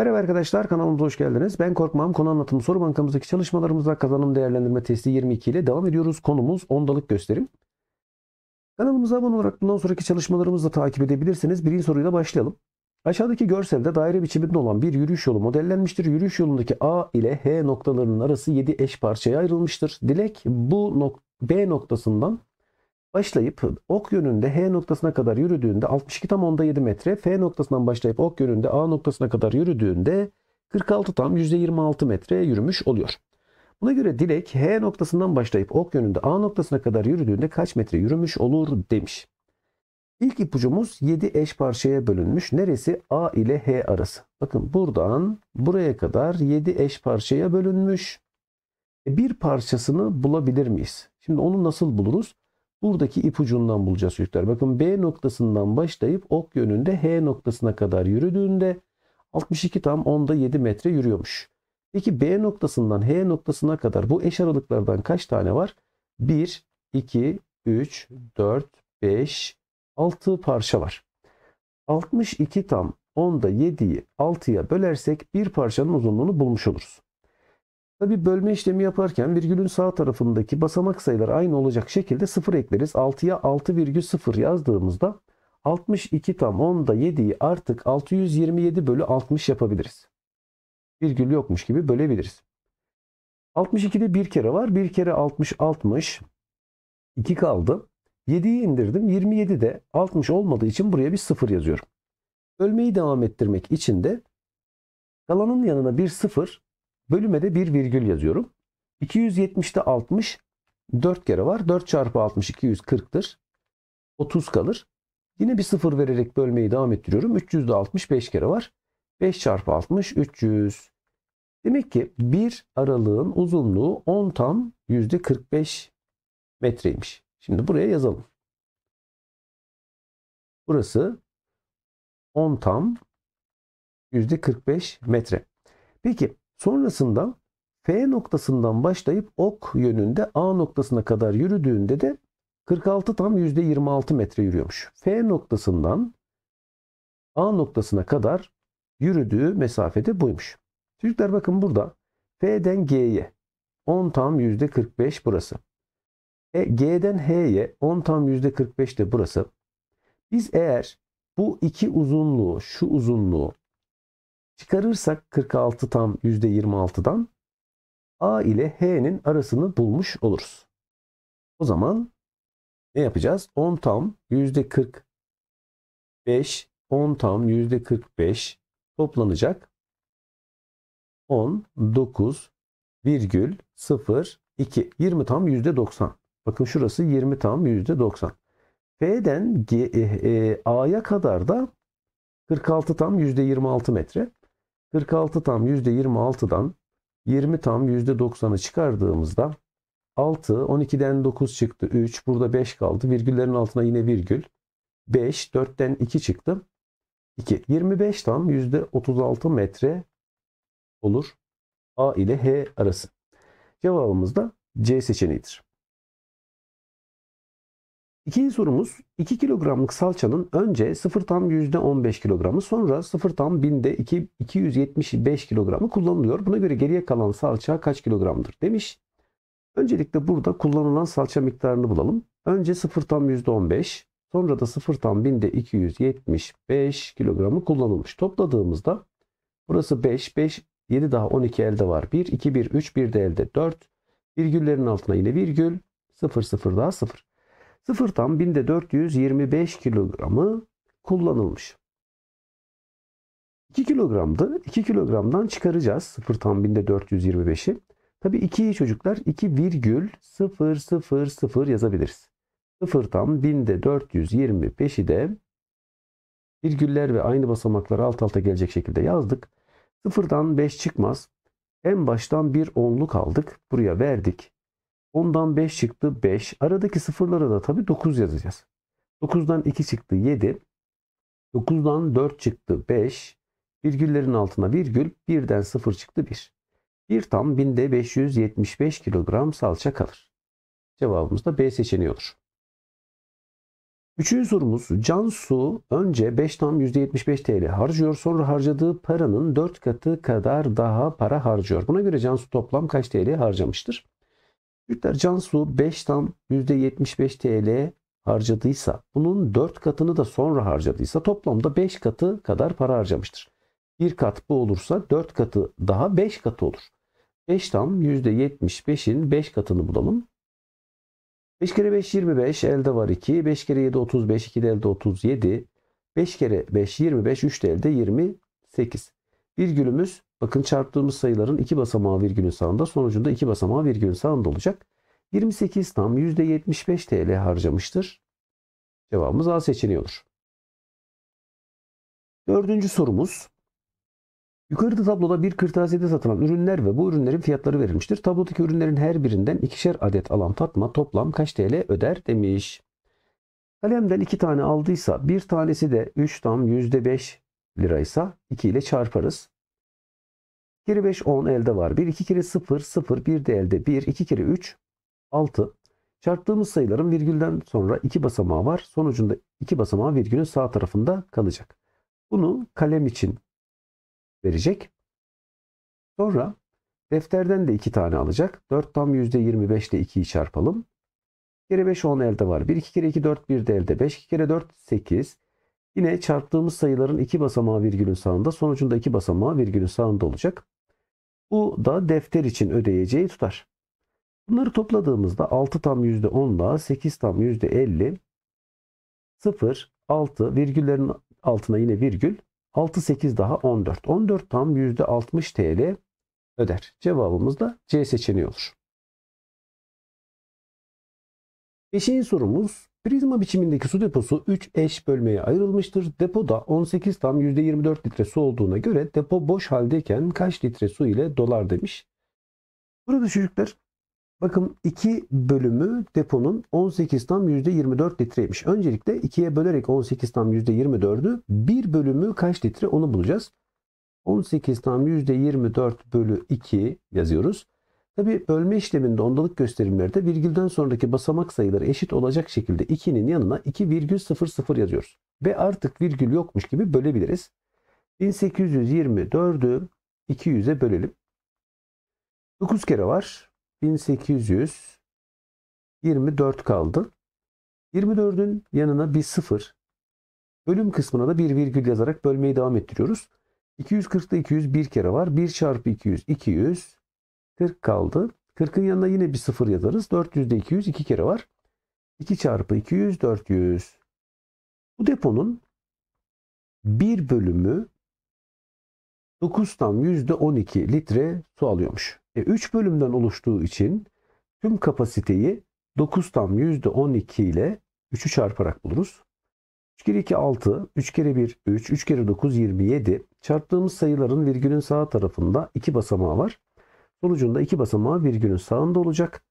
Merhaba arkadaşlar kanalımıza hoş geldiniz. Ben Korkmam. Konu anlatım soru bankamızdaki çalışmalarımızla kazanım değerlendirme testi 22 ile devam ediyoruz. Konumuz ondalık gösterim. Kanalımıza abone olarak bundan sonraki çalışmalarımızı da takip edebilirsiniz. Birinci soruyla başlayalım. Aşağıdaki görselde daire biçiminde olan bir yürüyüş yolu modellenmiştir. Yürüyüş yolundaki A ile H noktalarının arası 7 eş parçaya ayrılmıştır. Dilek bu nok B noktasından başlayıp ok yönünde H noktasına kadar yürüdüğünde 62 tam onda 7 metre, F noktasından başlayıp ok yönünde A noktasına kadar yürüdüğünde 46 tam %26 metre yürümüş oluyor. Buna göre Dilek H noktasından başlayıp ok yönünde A noktasına kadar yürüdüğünde kaç metre yürümüş olur demiş. İlk ipucumuz 7 eş parçaya bölünmüş. Neresi? A ile H arası. Bakın buradan buraya kadar 7 eş parçaya bölünmüş. E, bir parçasını bulabilir miyiz? Şimdi onu nasıl buluruz? Buradaki ipucundan bulacağız çocuklar. Bakın B noktasından başlayıp ok yönünde H noktasına kadar yürüdüğünde 62 tam onda 7 metre yürüyormuş. Peki B noktasından H noktasına kadar bu eş aralıklardan kaç tane var? 1, 2, 3, 4, 5, 6 parça var. 62 tam onda 7'yi 6'ya bölersek bir parçanın uzunluğunu bulmuş oluruz. Tabi bölme işlemi yaparken virgülün sağ tarafındaki basamak sayıları aynı olacak şekilde 0 ekleriz. 6'ya 6,0 yazdığımızda 62 tam 10'da 7'yi artık 627 bölü 60 yapabiliriz. Virgül yokmuş gibi bölebiliriz. 62'de bir kere var. Bir kere 60 60. 2 kaldı. 7'yi indirdim. 27 de 60 olmadığı için buraya bir 0 yazıyorum. Bölmeyi devam ettirmek için de kalanın yanına bir 0 Bölüme de bir virgül yazıyorum. 270'te 60 4 kere var. 4 çarpı 60 240'tır. 30 kalır. Yine bir sıfır vererek bölmeyi devam ettiriyorum. 300'de 65 kere var. 5 çarpı 60 300. Demek ki bir aralığın uzunluğu 10 tam %45 metreymiş. Şimdi buraya yazalım. Burası 10 tam %45 metre. Peki Sonrasında F noktasından başlayıp ok yönünde A noktasına kadar yürüdüğünde de 46 tam %26 metre yürüyormuş. F noktasından A noktasına kadar yürüdüğü mesafede buymuş. Çocuklar bakın burada F'den G'ye 10 tam %45 burası. E, G'den H'ye 10 tam %45 de burası. Biz eğer bu iki uzunluğu, şu uzunluğu Çıkarırsak 46 tam %26'dan A ile H'nin arasını bulmuş oluruz. O zaman ne yapacağız? 10 tam %45 10 tam %45 toplanacak 10 9 virgül 0 2 20 tam %90 bakın şurası 20 tam %90 F'den e, e, A'ya kadar da 46 tam %26 metre 46 tam %26'dan 20 tam %90'ı çıkardığımızda 6, 12'den 9 çıktı 3, burada 5 kaldı. Virgüllerin altına yine virgül. 5, 4'ten 2 çıktı. 2, 25 tam %36 metre olur. A ile H arası. Cevabımız da C seçeneğidir. İkinci sorumuz 2 kilogramlık salçanın önce 0 tam %15 kilogramı sonra 0 tam binde 2, 275 kilogramı kullanılıyor. Buna göre geriye kalan salça kaç kilogramdır demiş. Öncelikle burada kullanılan salça miktarını bulalım. Önce 0 tam %15 sonra da 0 tam binde 275 kilogramı kullanılmış. Topladığımızda burası 5, 5, 7 daha 12 elde var. 1, 2, 1, 3, 1 de elde 4. Virgüllerin altına yine virgül, 0, 0 daha 0. 0 tam binde 425 kilogramı kullanılmış. 2 kilogramdı. 2 kilogramdan çıkaracağız 0 tam binde 425'i. Tabi 2'yi çocuklar 2,000 yazabiliriz. 0 tam binde 425'i de virgüller ve aynı basamaklar alt alta gelecek şekilde yazdık. 0'dan 5 çıkmaz. En baştan bir onluk aldık. Buraya verdik. 10'dan 5 çıktı 5. Aradaki sıfırlara da tabii 9 yazacağız. 9'dan 2 çıktı 7. 9'dan 4 çıktı 5. Virgüllerin altına virgül. 1'den 0 çıktı 1. 1 tam binde 575 kilogram salça kalır. Cevabımız da B seçeneği olur. Üçüncü sorumuz Cansu önce 5 tam %75 TL harcıyor sonra harcadığı paranın 4 katı kadar daha para harcıyor. Buna göre Cansu toplam kaç TL harcamıştır? Çocuklar Cansu 5 tam %75 TL harcadıysa bunun 4 katını da sonra harcadıysa toplamda 5 katı kadar para harcamıştır. 1 kat bu olursa 4 katı daha 5 katı olur. 5 tam %75'in 5 katını bulalım. 5 kere 5 25 elde var 2. 5 kere 7 35 2 elde 37. 5 kere 5 25 3 elde 28. Virgülümüz Bakın çarptığımız sayıların iki basamağı virgülün sağında sonucunda iki basamağı virgülün sağında olacak. 28 tam %75 TL harcamıştır. Cevabımız A seçeneği olur. Dördüncü sorumuz. Yukarıda tabloda bir kırtasiyede satılan ürünler ve bu ürünlerin fiyatları verilmiştir. Tablodaki ürünlerin her birinden ikişer adet alan Fatma toplam kaç TL öder demiş. Kalemden iki tane aldıysa bir tanesi de 3 tam %5 liraysa 2 ile çarparız. Kere 5 10 elde var. 1 2 kere 0 0 1 de elde 1 2 kere 3 6. Çarptığımız sayıların virgülden sonra 2 basamağı var. Sonucunda 2 basamağı virgülün sağ tarafında kalacak. Bunu kalem için verecek. Sonra defterden de 2 tane alacak. 4 tam %25 ile 2'yi çarpalım. Kere 5 10 elde var. 1 2 kere 2 4 1 de elde. 5 2 kere 4 8. Yine çarptığımız sayıların 2 basamağı virgülün sağında sonucunda 2 basamağı virgülün sağında olacak. Bu da defter için ödeyeceği tutar. Bunları topladığımızda 6 tam %10 ile 8 tam %50 0, 6 virgüllerin altına yine virgül 6, 8 daha 14. 14 tam %60 TL öder. Cevabımız da C seçeneği olur. Beşinci sorumuz Prizma biçimindeki su deposu 3 eş bölmeye ayrılmıştır. Depoda 18 tam %24 litre su olduğuna göre depo boş haldeyken kaç litre su ile dolar demiş. Burada çocuklar bakın 2 bölümü deponun 18 tam %24 litreymiş. Öncelikle 2'ye bölerek 18 tam %24'ü 1 bölümü kaç litre onu bulacağız. 18 tam %24 bölü 2 yazıyoruz. Tabi bölme işleminde ondalık gösterimlerde virgülden sonraki basamak sayıları eşit olacak şekilde 2'nin yanına 2,00 yazıyoruz. Ve artık virgül yokmuş gibi bölebiliriz. 1824'ü 200'e bölelim. 9 kere var. 1824 kaldı. 24'ün yanına bir sıfır. Bölüm kısmına da bir virgül yazarak bölmeyi devam ettiriyoruz. 240'da 200 bir kere var. 1 çarpı 200 200. 40 kaldı. 40'ın yanına yine bir 0 yazarız. 400'de 200 iki kere var. 2 çarpı 200 400. Bu deponun bir bölümü 9 tam %12 litre su alıyormuş. E, 3 bölümden oluştuğu için tüm kapasiteyi 9 tam %12 ile 3'ü çarparak buluruz. 3 kere 2 6, 3 kere 1 3, 3 kere 9 27. Çarptığımız sayıların virgülün sağ tarafında 2 basamağı var. Sonucunda iki basamağı günün sağında olacak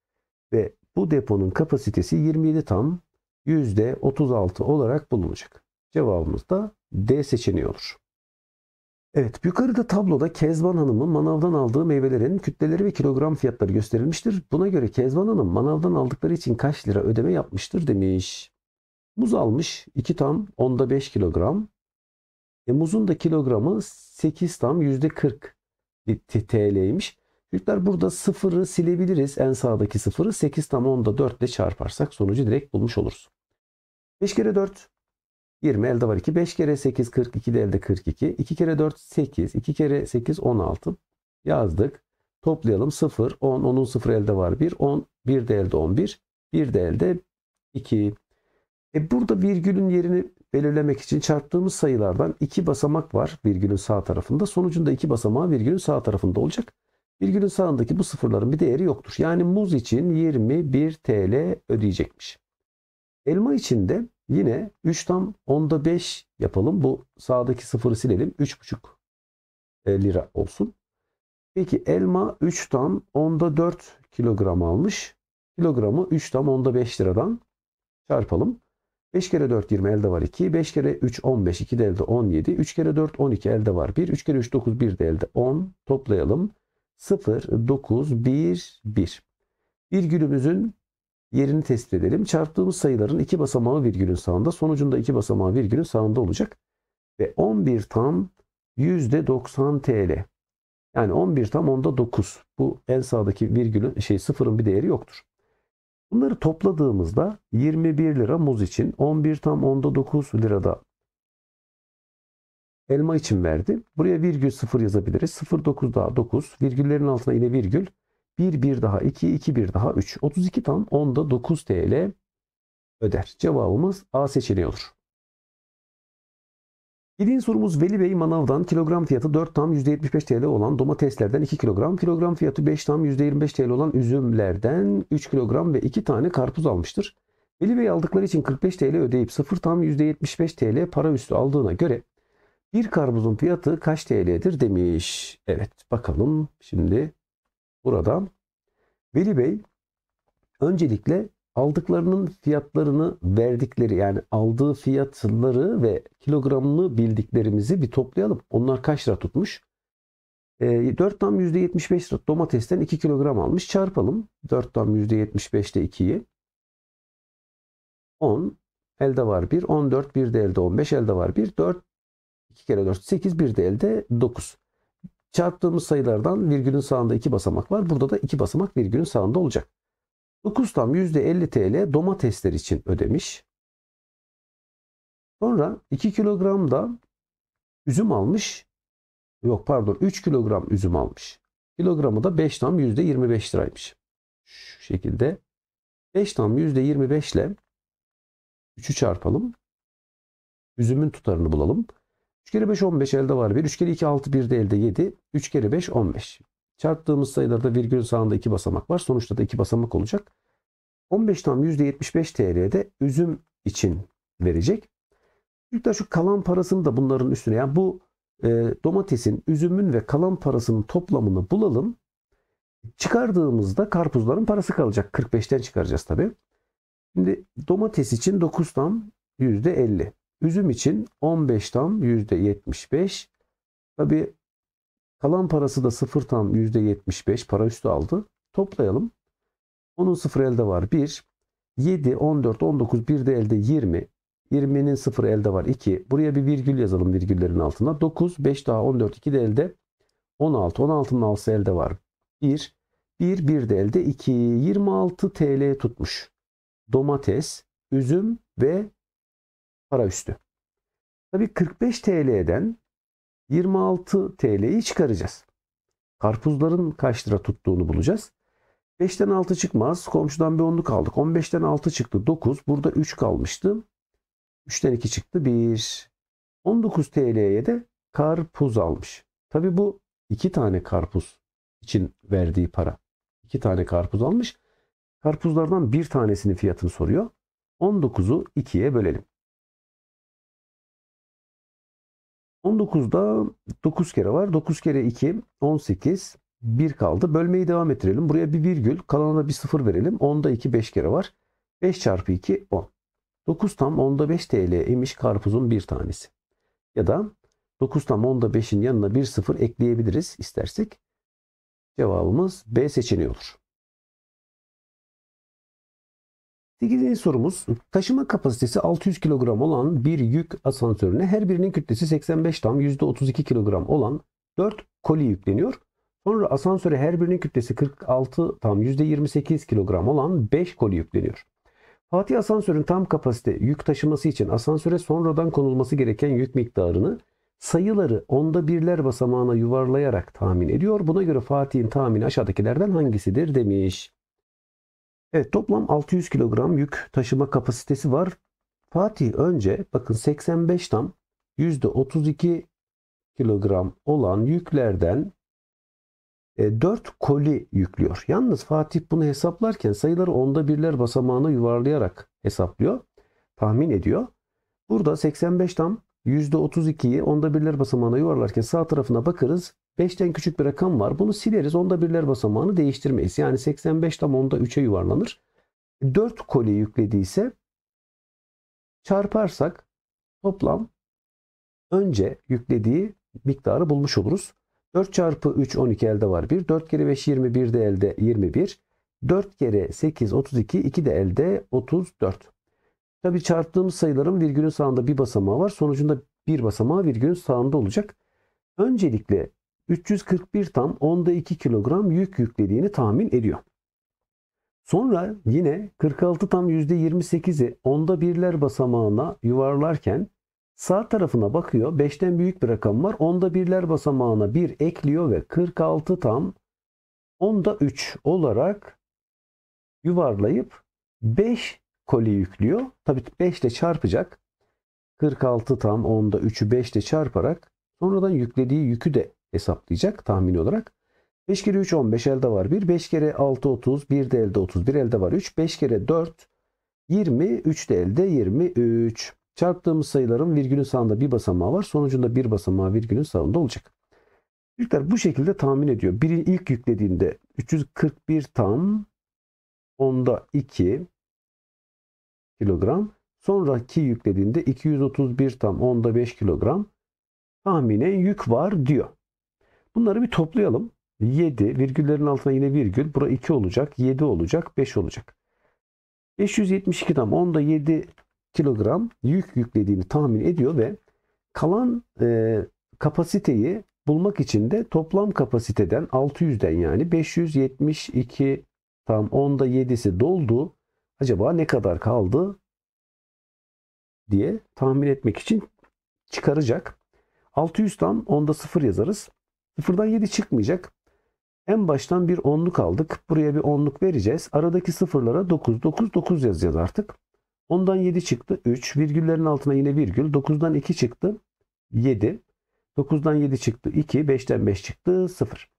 ve bu deponun kapasitesi 27 tam %36 olarak bulunacak. Cevabımız da D seçeneği olur. Evet, yukarıda tabloda Kezban Hanım'ın manavdan aldığı meyvelerin kütleleri ve kilogram fiyatları gösterilmiştir. Buna göre Kezban Hanım manavdan aldıkları için kaç lira ödeme yapmıştır demiş. Muz almış 2 tam onda 5 kilogram. E, muzun da kilogramı 8 tam %40 TL'ymiş. Çocuklar burada sıfırı silebiliriz. En sağdaki sıfırı 8 tam 10'da 4 ile çarparsak sonucu direkt bulmuş oluruz. 5 kere 4 20 elde var 2. 5 kere 8 42 de elde 42. 2 kere 4 8. 2 kere 8 16. Yazdık. Toplayalım 0 10 onun 0 elde var 1 10 1 de elde 11 1 de elde 2. E burada virgülün yerini belirlemek için çarptığımız sayılardan 2 basamak var virgülün sağ tarafında. Sonucunda 2 basamağı virgülün sağ tarafında olacak. Virgülün sağındaki bu sıfırların bir değeri yoktur. Yani muz için 21 TL ödeyecekmiş. Elma için de yine 3 tam 10'da 5 yapalım. Bu sağdaki sıfırı silelim. 3,5 e, lira olsun. Peki elma 3 tam 10'da 4 kilogram almış. Kilogramı 3 tam 10'da 5 liradan çarpalım. 5 kere 4 20 elde var 2. 5 kere 3 15 2 de elde 17. 3 kere 4 12 elde var 1. 3 kere 3 9 1 de elde 10. Toplayalım. 0,911. 9, 1, Virgülümüzün yerini tespit edelim. Çarptığımız sayıların iki basamağı virgülün sağında, sonucunda iki basamağı virgülün sağında olacak. Ve 11 tam %90 TL. Yani 11 tam onda 9. Bu en sağdaki virgülün şey sıfırın bir değeri yoktur. Bunları topladığımızda 21 lira muz için, 11 tam onda 9 lirada elma için verdi. Buraya virgül 0 yazabiliriz. 0 9 daha 9. Virgüllerin altına yine virgül. 1 1 daha 2 2 1 daha 3. 32 tam 10'da 9 TL öder. Cevabımız A seçeneği olur. Yediğin sorumuz Veli Bey manavdan kilogram fiyatı 4 tam %75 TL olan domateslerden 2 kilogram, kilogram fiyatı 5 tam %25 TL olan üzümlerden 3 kilogram ve 2 tane karpuz almıştır. Veli Bey aldıkları için 45 TL ödeyip 0 tam %75 TL para üstü aldığına göre bir karpuzun fiyatı kaç TL'dir demiş. Evet bakalım şimdi buradan. Veli Bey öncelikle aldıklarının fiyatlarını verdikleri yani aldığı fiyatları ve kilogramını bildiklerimizi bir toplayalım. Onlar kaç lira tutmuş? E, ee, 4 tam %75 lira domatesten 2 kilogram almış. Çarpalım. 4 tam %75'te 2'yi. 10 elde var 1. 14 1 de elde 15 elde var 1. 4 2 kere 4 8 bir de elde 9. Çarptığımız sayılardan virgülün sağında 2 basamak var. Burada da 2 basamak virgülün sağında olacak. 9 tam %50 TL domatesler için ödemiş. Sonra 2 kilogram da üzüm almış. Yok pardon 3 kilogram üzüm almış. Kilogramı da 5 tam %25 liraymış. Şu şekilde 5 tam %25 ile 3'ü çarpalım. Üzümün tutarını bulalım. 3 kere 5 15 elde var 1. 3 kere 2 6 1 de elde 7. 3 kere 5 15. Çarptığımız sayılarda virgülün sağında 2 basamak var. Sonuçta da 2 basamak olacak. 15 tam %75 TL'de üzüm için verecek. Çocuklar şu kalan parasını da bunların üstüne yani bu e, domatesin, üzümün ve kalan parasının toplamını bulalım. Çıkardığımızda karpuzların parası kalacak. 45'ten çıkaracağız tabi. Şimdi domates için 9 tam %50. Üzüm için 15 tam %75. Tabi kalan parası da 0 tam %75 para üstü aldı. Toplayalım. Onun 0 elde var 1. 7, 14, 19, 1 de elde 20. 20'nin 0 elde var 2. Buraya bir virgül yazalım virgüllerin altına. 9, 5 daha 14, 2 de elde 16. 16'nın 6 elde var 1. 1, 1 de elde 2. 26 TL tutmuş. Domates, üzüm ve para üstü. Tabii 45 TL'den 26 TL'yi çıkaracağız. Karpuzların kaç lira tuttuğunu bulacağız. 5'ten 6 çıkmaz. Komşudan bir 10'luk aldık. 15'ten 6 çıktı 9. Burada 3 kalmıştı. 3'ten 2 çıktı 1. 19 TL'ye de karpuz almış. Tabii bu 2 tane karpuz için verdiği para. 2 tane karpuz almış. Karpuzlardan bir tanesinin fiyatını soruyor. 19'u 2'ye bölelim. 19'da 9 kere var. 9 kere 2 18. 1 kaldı. Bölmeyi devam ettirelim. Buraya bir virgül. Kalana da bir sıfır verelim. 10'da 2 5 kere var. 5 çarpı 2 10. 9 tam 10'da 5 TL imiş karpuzun bir tanesi. Ya da 9 tam 10'da 5'in yanına bir sıfır ekleyebiliriz istersek. Cevabımız B seçeneği olur. 8. sorumuz taşıma kapasitesi 600 kilogram olan bir yük asansörüne her birinin kütlesi 85 tam %32 kilogram olan 4 koli yükleniyor. Sonra asansöre her birinin kütlesi 46 tam %28 kilogram olan 5 koli yükleniyor. Fatih asansörün tam kapasite yük taşıması için asansöre sonradan konulması gereken yük miktarını sayıları onda birler basamağına yuvarlayarak tahmin ediyor. Buna göre Fatih'in tahmini aşağıdakilerden hangisidir demiş. Evet toplam 600 kilogram yük taşıma kapasitesi var. Fatih önce bakın 85 tam %32 kilogram olan yüklerden 4 e, koli yüklüyor. Yalnız Fatih bunu hesaplarken sayıları onda birler basamağına yuvarlayarak hesaplıyor. Tahmin ediyor. Burada 85 tam %32'yi onda birler basamağına yuvarlarken sağ tarafına bakarız. 5'ten küçük bir rakam var. Bunu sileriz. Onda birler basamağını değiştirmeyiz. Yani 85 tam onda 3'e yuvarlanır. 4 koli yüklediyse çarparsak toplam önce yüklediği miktarı bulmuş oluruz. 4 çarpı 3 12 elde var 1. 4 kere 5 21 de elde 21. 4 kere 8 32 2 de elde 34. Tabi çarptığımız sayıların virgülün sağında bir basamağı var. Sonucunda bir basamağı virgülün sağında olacak. Öncelikle 341 tan onda 2 kilogram yük yüklediğini tahmin ediyor. Sonra yine 46 tam %28'i onda birler basamağına yuvarlarken sağ tarafına bakıyor. 5'ten büyük bir rakam var. Onda birler basamağına 1 ekliyor ve 46 tam onda 3 olarak yuvarlayıp 5 koli yüklüyor. Tabii 5 ile çarpacak. 46 tam onda 3'ü 5 ile çarparak sonradan yüklediği yükü de hesaplayacak tahmini olarak. 5 kere 3 15 elde var 1. 5 kere 6 30. 1 de elde 31 elde var 3. 5 kere 4 20. 3 de elde 23. Çarptığımız sayıların virgülün sağında bir basamağı var. Sonucunda bir basamağı virgülün sağında olacak. Çocuklar bu şekilde tahmin ediyor. Biri ilk yüklediğinde 341 tam onda 2 kilogram. Sonraki yüklediğinde 231 tam onda 5 kilogram tahmine yük var diyor. Bunları bir toplayalım. 7 virgüllerin altına yine virgül. Bura 2 olacak. 7 olacak. 5 olacak. 572 tam onda 7 kilogram yük yüklediğini tahmin ediyor ve kalan e, kapasiteyi bulmak için de toplam kapasiteden 600'den yani 572 tam onda 7'si doldu. Acaba ne kadar kaldı diye tahmin etmek için çıkaracak. 600 tam onda 0 yazarız. Sıfırdan 7 çıkmayacak. En baştan bir onluk aldık. Buraya bir onluk vereceğiz. Aradaki sıfırlara 9, 9, 9 yazacağız artık. Ondan 7 çıktı. 3. Virgüllerin altına yine virgül. 9'dan 2 çıktı. 7. 9'dan 7 çıktı. 2. 5'ten 5 çıktı. 0.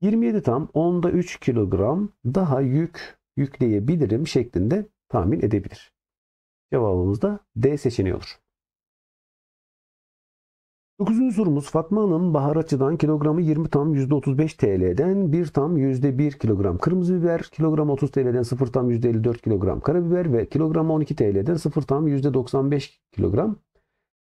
27 tam 10'da 3 kilogram daha yük yükleyebilirim şeklinde tahmin edebilir. Cevabımız da D seçeneği olur. Dokuzuncu sorumuz Fatma Hanım baharatçıdan kilogramı 20 tam %35 TL'den 1 tam %1 kilogram kırmızı biber, kilogram 30 TL'den 0 tam %54 kilogram karabiber ve kilogram 12 TL'den 0 tam %95 kilogram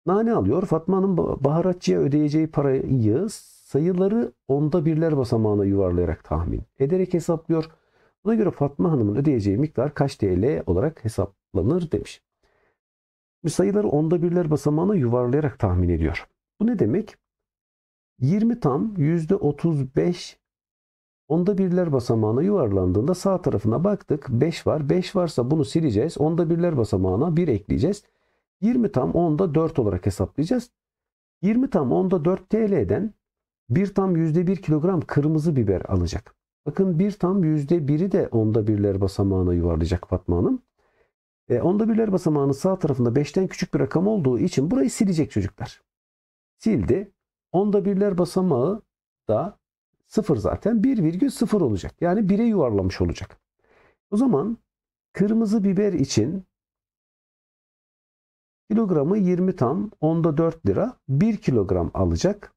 nane alıyor. Fatma Hanım baharatçıya ödeyeceği parayı sayıları onda birler basamağına yuvarlayarak tahmin ederek hesaplıyor. Buna göre Fatma Hanım'ın ödeyeceği miktar kaç TL olarak hesaplanır demiş. Bu Sayıları onda birler basamağına yuvarlayarak tahmin ediyor. Bu ne demek? 20 tam %35 onda birler basamağına yuvarlandığında sağ tarafına baktık. 5 var. 5 varsa bunu sileceğiz. Onda birler basamağına 1 ekleyeceğiz. 20 tam onda 4 olarak hesaplayacağız. 20 tam onda 4 TL'den 1 tam %1 kilogram kırmızı biber alacak. Bakın 1 tam %1'i de onda birler basamağına yuvarlayacak Fatma Hanım. E, onda birler basamağının sağ tarafında 5'ten küçük bir rakam olduğu için burayı silecek çocuklar. Sildi onda birler basamağı da 0 zaten 1,0 olacak. Yani 1'e yuvarlamış olacak. O zaman kırmızı biber için kilogramı 20 tam onda 4 lira 1 kilogram alacak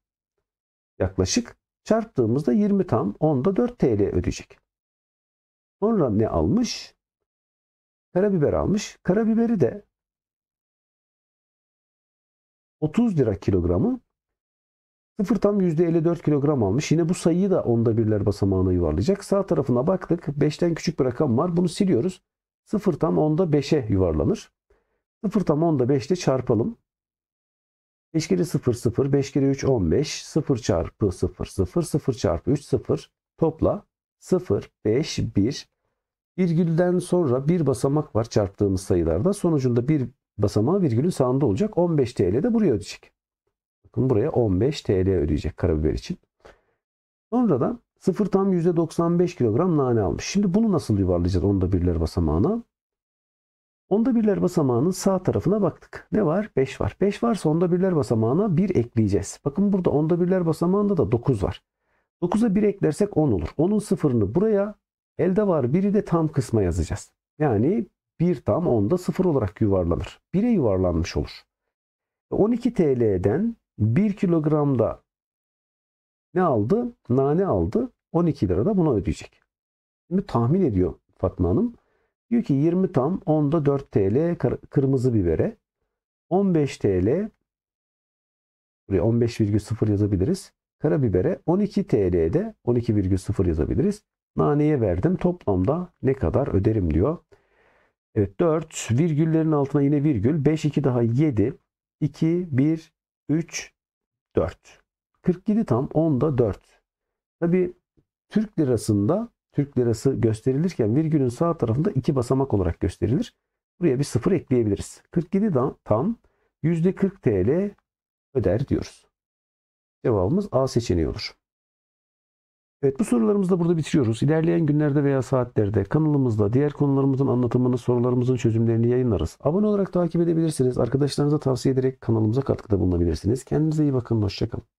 yaklaşık. Çarptığımızda 20 tam onda 4 TL ödeyecek. Sonra ne almış? Karabiber almış. Karabiberi de 30 lira kilogramı. Sıfır tam %54 kilogram almış. Yine bu sayıyı da onda birler basamağına yuvarlayacak. Sağ tarafına baktık. 5'ten küçük bir rakam var. Bunu siliyoruz. Sıfır tam onda 5'e yuvarlanır. Sıfır tam onda 5 çarpalım. 5 kere 0 0, 5 kere 3 15, 0 çarpı 0 0, 0 çarpı 3 0, topla 0, 5, 1. Virgülden sonra bir basamak var çarptığımız sayılarda. Sonucunda bir basamağı virgülün sağında olacak. 15 TL de buraya ödeyecek. Bakın buraya 15 TL ödeyecek karabiber için. Sonra da 0 tam %95 kilogram nane almış. Şimdi bunu nasıl yuvarlayacağız onda birler basamağına? Onda birler basamağının sağ tarafına baktık. Ne var? 5 var. 5 varsa onda birler basamağına 1 ekleyeceğiz. Bakın burada onda birler basamağında da 9 var. 9'a 1 eklersek 10 olur. 10'un sıfırını buraya, elde var 1'i de tam kısma yazacağız. Yani 1 tam 10'da 0 olarak yuvarlanır. 1'e yuvarlanmış olur. 12 TL'den 1 kilogramda ne aldı? Nane aldı. 12 lira da buna ödeyecek. Şimdi tahmin ediyor Fatma Hanım. Diyor ki 20 tam 10'da 4 TL kırmızı bibere. 15 TL buraya 15,0 yazabiliriz. Karabibere 12 TL'de 12,0 yazabiliriz. Naneye verdim. Toplamda ne kadar öderim diyor Evet 4 virgüllerin altına yine virgül. 5 2 daha 7. 2 1 3 4. 47 tam 10'da 4. Tabi Türk lirasında Türk lirası gösterilirken virgülün sağ tarafında iki basamak olarak gösterilir. Buraya bir sıfır ekleyebiliriz. 47 tam %40 TL öder diyoruz. Cevabımız A seçeneği olur. Evet bu sorularımızı da burada bitiriyoruz. İlerleyen günlerde veya saatlerde kanalımızda diğer konularımızın anlatımını, sorularımızın çözümlerini yayınlarız. Abone olarak takip edebilirsiniz. Arkadaşlarınıza tavsiye ederek kanalımıza katkıda bulunabilirsiniz. Kendinize iyi bakın. Hoşçakalın.